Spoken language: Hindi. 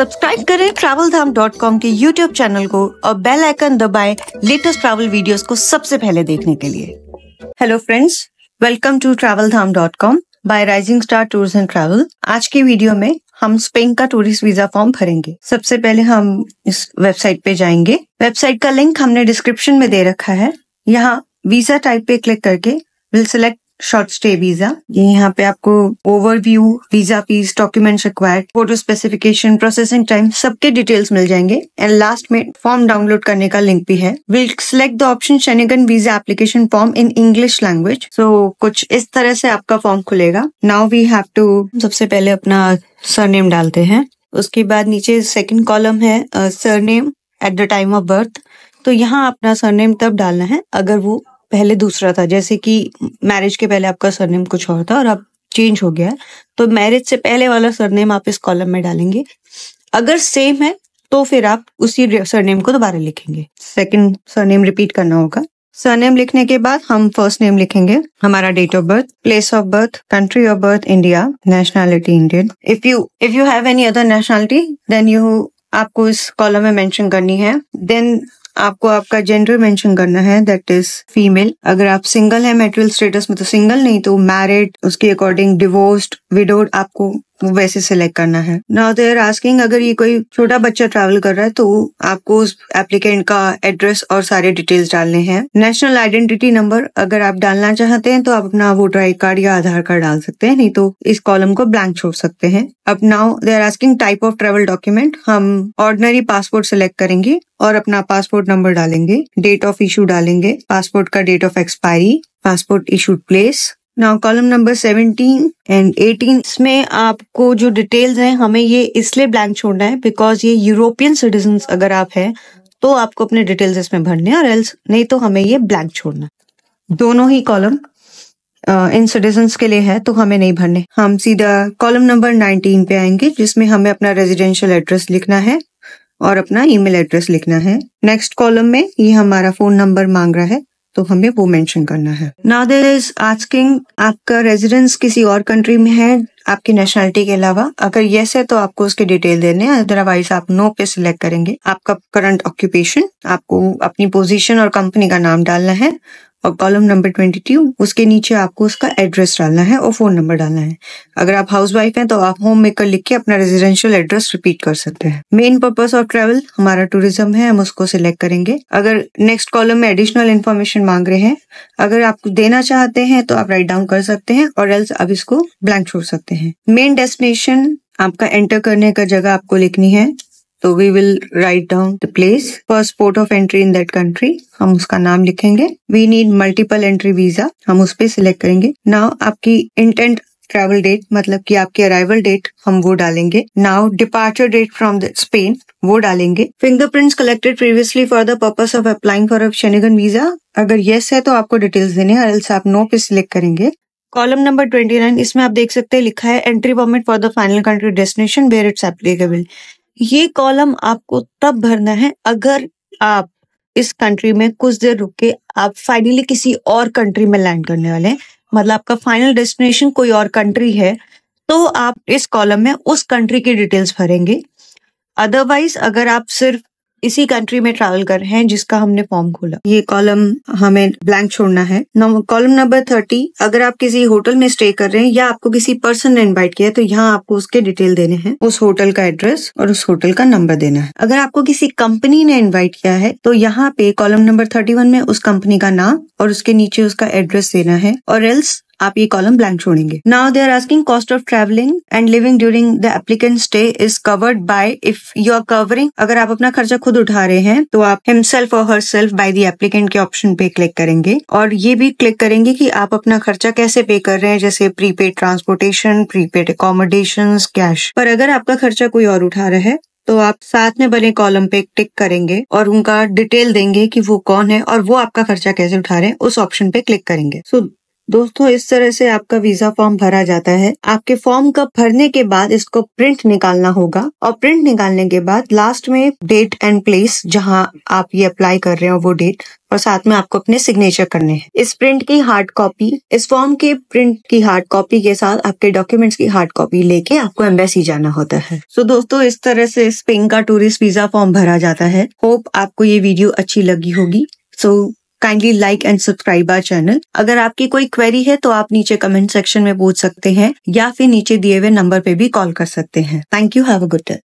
सब्सक्राइब करें ट्रैवल धाम डॉट कॉम के यूट्यूब चैनल को और बेल आइकन दबाएं लेटेस्ट ट्रैवल वीडियोस को सबसे पहले देखने के लिए hello friends welcome to travel Dham dot com by rising star tours and travel आज की वीडियो में हम स्पेन का टूरिस्ट वीजा फॉर्म भरेंगे सबसे पहले हम इस वेबसाइट पे जाएंगे वेबसाइट का लिंक हमने डिस्क्रिप्शन में दे रखा है यहाँ वीजा टाइप पे क्लिक करके will select short stay visa ये यहाँ पे आपको overview visa fees documents required photo specification processing time सबके डिटेल्स मिल जाएंगे एंड लास्ट में फॉर्म डाउनलोड करने का लिंक भी है will select the option Schengen visa application form in English language so कुछ इस तरह से आपका फॉर्म खुलेगा नाउ वी हैव टू सबसे पहले अपना सरनेम डालते हैं उसके बाद नीचे सेकेंड कॉलम है surname at the time of birth तो यहाँ अपना सरनेम तब डालना है अगर वो पहले दूसरा था जैसे कि मैरिज के पहले आपका सरनेम कुछ और था और अब चेंज हो गया है तो मैरिज से पहले वाला सरनेम आप इस कॉलम में डालेंगे अगर सेम है तो फिर आप उसी सरनेम को दोबारा लिखेंगे सेकंड सरनेम रिपीट करना होगा सरनेम लिखने के बाद हम फर्स्ट नेम लिखेंगे हमारा date of birth place of birth country of birth India nationality Indian if you if you have any other nationality then you आपको इस कॉलम में मेंशन करनी है देन आपको आपका जेंडर मेंशन करना है दैट इज फीमेल अगर आप सिंगल है मेटेरियल स्टेटस में तो सिंगल नहीं तो मैरिड उसके अकॉर्डिंग डिवोर्स्ड विडोड आपको वैसे सिलेक्ट करना है नाउ दे आर आस्किंग अगर ये कोई छोटा बच्चा ट्रैवल कर रहा है तो आपको उस एप्लीकेंट का एड्रेस और सारे डिटेल्स डालने हैं नेशनल आइडेंटिटी नंबर अगर आप डालना चाहते हैं तो आप अपना वोटर आई कार्ड या आधार कार्ड डाल सकते हैं नहीं तो इस कॉलम को ब्लैंक छोड़ सकते हैं अब now they are asking type of travel document हम ऑर्डनरी पासपोर्ट सिलेक्ट करेंगे और अपना पासपोर्ट नंबर डालेंगे डेट ऑफ इशू डालेंगे पासपोर्ट का date of expiry passport issued place now column number seventeen and eighteen इसमें आपको जो डिटेल्स हैं हमें ये इसलिए ब्लैंक छोड़ना है बिकॉज ये यूरोपियन सिटीजन अगर आप हैं तो आपको अपने डिटेल्स इसमें भरने और एल्स नहीं तो हमें ये ब्लैंक छोड़ना दोनों ही कॉलम इन सिटीजन के लिए है तो हमें नहीं भरने हम सीधा कॉलम नंबर नाइनटीन पे आएंगे जिसमें हमें अपना रेजिडेंशियल एड्रेस लिखना है और अपना ईमेल एड्रेस लिखना है नेक्स्ट कॉलम में ये हमारा फोन नंबर मांग रहा है तो हमें वो मेंशन करना है ना देर इज आस्किंग आपका रेजिडेंस किसी और कंट्री में है आपकी नेशनैलिटी के अलावा अगर येस है तो आपको उसके डिटेल देने हैं अदरवाइज आप नो पे सिलेक्ट करेंगे आपका करंट ऑक्यूपेशन आपको अपनी पोजीशन और कंपनी का नाम डालना है और कॉलम नंबर ट्वेंटी टू उसके नीचे आपको उसका एड्रेस डालना है और फोन नंबर डालना है अगर आप हाउस वाइफ हैं तो आप होम मेकर लिख के अपना रेजिडेंशियल एड्रेस रिपीट कर सकते हैं मेन पर्पज ऑफ ट्रेवल हमारा टूरिज्म है हम उसको सिलेक्ट करेंगे अगर नेक्स्ट कॉलम में एडिशनल इन्फॉर्मेशन मांग रहे हैं अगर आप देना चाहते हैं तो आप राइट डाउन कर सकते हैं और एल्स आप इसको ब्लैंक छोड़ सकते हैं मेन डेस्टिनेशन आपका एंटर करने का जगह आपको लिखनी है तो we will write down the place first port of entry in that country हम उसका नाम लिखेंगे we need multiple entry visa हम उस पर सिलेक्ट करेंगे नाउ आपकी इंटेंट ट्रेवल डेट मतलब कि आपकी अराइवल डेट हम वो डालेंगे now departure date from the Spain वो डालेंगे fingerprints collected previously for the purpose of applying for a visa अगर येस yes है तो आपको डिटेल्स देने और एल्स आप नो पे सिलेक्ट करेंगे कॉलम नंबर ट्वेंटी नाइन इसमें आप देख सकते हैं लिखा है entry permit for the final country destination where it's applicable ये कॉलम आपको तब भरना है अगर आप इस कंट्री में कुछ देर रुक के आप फाइनली किसी और कंट्री में लैंड करने वाले हैं मतलब आपका फाइनल डेस्टिनेशन कोई और कंट्री है तो आप इस कॉलम में उस कंट्री की डिटेल्स भरेंगे अदरवाइज अगर आप सिर्फ इसी कंट्री में ट्रैवल कर रहे हैं जिसका हमने फॉर्म खोला ये कॉलम हमें ब्लैंक छोड़ना है कॉलम नंबर थर्टी अगर आप किसी होटल में स्टे कर रहे हैं या आपको किसी पर्सन ने इन्वाइट किया है तो यहाँ आपको उसके डिटेल देने हैं उस होटल का एड्रेस और उस होटल का नंबर देना है अगर आपको किसी कंपनी ने इन्वाइट किया है तो यहाँ पे कॉलम नंबर थर्टी में उस कंपनी का नाम और उसके नीचे उसका एड्रेस देना है और एल्स आप ये कॉलम ब्लैंक छोड़ेंगे now they are asking cost of travelling and living during the applicant stay is covered by if you are covering अगर आप अपना खर्चा खुद उठा रहे हैं तो आप हिमसेल्फ और herself by the applicant के ऑप्शन पे क्लिक करेंगे और ये भी क्लिक करेंगे कि आप अपना खर्चा कैसे पे कर रहे हैं जैसे prepaid transportation prepaid accommodation cash पर अगर आपका खर्चा कोई और उठा रहा है तो आप साथ में बने कॉलम पे टिक करेंगे और उनका डिटेल देंगे कि वो कौन है और वो आपका खर्चा कैसे उठा रहे हैं उस ऑप्शन पे क्लिक करेंगे सो so, दोस्तों इस तरह से आपका वीजा फॉर्म भरा जाता है आपके फॉर्म का भरने के बाद इसको प्रिंट निकालना होगा और प्रिंट निकालने के बाद लास्ट में डेट एंड प्लेस जहां आप ये अप्लाई कर रहे हो वो डेट और साथ में आपको अपने सिग्नेचर करने हैं इस प्रिंट की हार्ड कॉपी इस फॉर्म के प्रिंट की हार्ड कॉपी के साथ आपके डॉक्यूमेंट्स की हार्ड कॉपी लेके आपको एम्बेसी जाना होता है सो so, दोस्तों इस तरह से स्पेन का टूरिस्ट वीजा फॉर्म भरा जाता है होप आपको ये वीडियो अच्छी लगी होगी so so, kindly like and subscribe our channel अगर आपकी कोई क्वेरी है तो आप नीचे कमेंट सेक्शन में पूछ सकते हैं या फिर नीचे दिए हुए नंबर पे भी कॉल कर सकते हैं thank you have a good day